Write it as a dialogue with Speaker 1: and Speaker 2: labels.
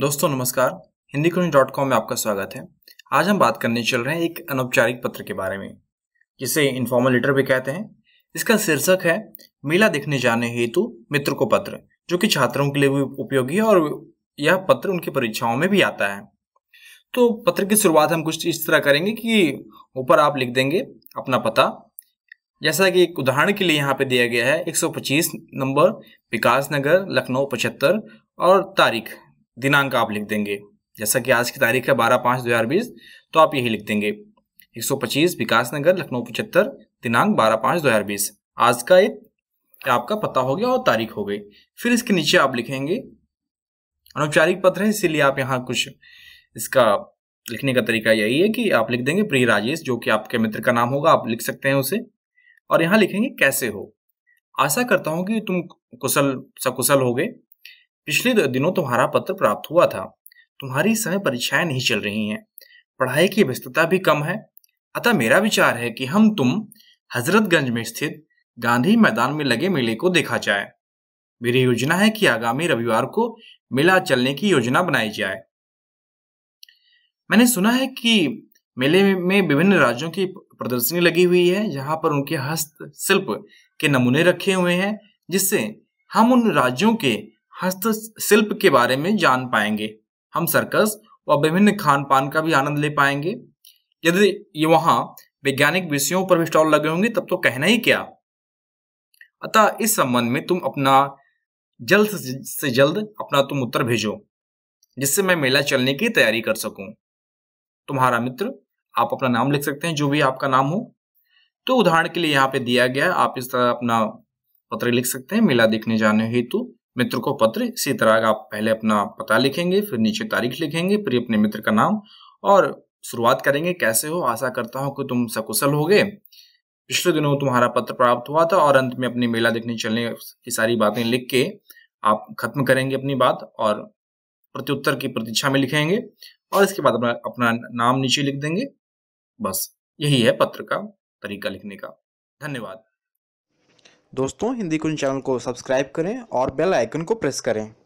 Speaker 1: दोस्तों नमस्कार Hindi dot com में आपका स्वागत है आज हम बात करने चल रहे हैं एक अनौपचारिक पत्र के बारे में जिसे इन्फॉर्मल लेटर भी कहते हैं इसका शीर्षक है मेला देखने जाने हेतु मित्र को पत्र जो कि छात्रों के लिए भी उपयोगी है और यह पत्र उनकी परीक्षाओं में भी आता है तो पत्र की शुरुआत हम कुछ इस तरह करेंगे कि ऊपर आप लिख देंगे अपना पता जैसा कि एक उदाहरण के लिए यहाँ पे दिया गया है 125 नंबर विकास नगर लखनऊ पचहत्तर और तारीख दिनांक आप लिख देंगे जैसा कि आज की तारीख है बारह पाँच दो हज़ार बीस तो आप यही लिख देंगे 125 विकास नगर लखनऊ पचहत्तर दिनांक बारह पाँच दो हज़ार बीस आज का ये आपका पता हो गया और तारीख हो गई फिर इसके नीचे आप लिखेंगे अनौपचारिक पत्र है इसीलिए आप यहाँ कुछ इसका लिखने का तरीका यही है कि आप लिख देंगे प्रिय राजेश जो कि आपके मित्र का नाम होगा आप लिख सकते हैं उसे और यहाँ लिखेंगे कैसे हो आशा करता हूँ कि तुम कुशल सकुशल हो गए पिछले दिनों तुम्हारा पत्र प्राप्त हुआ था तुम्हारी समय परीक्षाएं नहीं चल रही हैं पढ़ाई की व्यस्तता भी कम है अतः मेरा विचार है कि हम तुम हजरतगंज में स्थित गांधी मैदान में लगे मेले को देखा जाए मेरी योजना है कि आगामी रविवार को मेला चलने की योजना बनाई जाए मैंने सुना है कि मेले में विभिन्न राज्यों की प्रदर्शनी लगी हुई है जहां पर उनके हस्तशिल्प के नमूने रखे हुए हैं जिससे हम उन राज्यों के हस्तशिल्प के बारे में जान पाएंगे हम सर्कस व विभिन्न खान पान का भी आनंद ले पाएंगे यदि ये वहां वैज्ञानिक विषयों पर भी स्टॉल लगे होंगे तब तो कहना ही क्या अतः इस संबंध में तुम अपना जल्द से जल्द अपना तुम उत्तर भेजो जिससे मैं मेला चलने की तैयारी कर सकूं तुम्हारा मित्र आप अपना नाम लिख सकते हैं जो भी आपका नाम हो तो उदाहरण के लिए यहाँ पे दिया गया आप इस तरह अपना पत्र लिख सकते हैं मेला देखने जाने हेतु मित्र को पत्र इसी तरह आप पहले अपना पता लिखेंगे फिर नीचे तारीख लिखेंगे फिर अपने मित्र का नाम और शुरुआत करेंगे कैसे हो आशा करता हूं कि तुम सकुशल हो गए पिछले दिनों तुम्हारा पत्र प्राप्त हुआ था और अंत में अपनी मेला देखने चलने की सारी बातें लिख के आप खत्म करेंगे अपनी बात और प्रत्युत्तर की प्रतीक्षा में लिखेंगे और इसके बाद अपना अपना नाम नीचे लिख देंगे बस यही है पत्र का तरीका लिखने का धन्यवाद दोस्तों हिंदी कुंज चैनल को सब्सक्राइब करें और बेल आइकन को प्रेस करें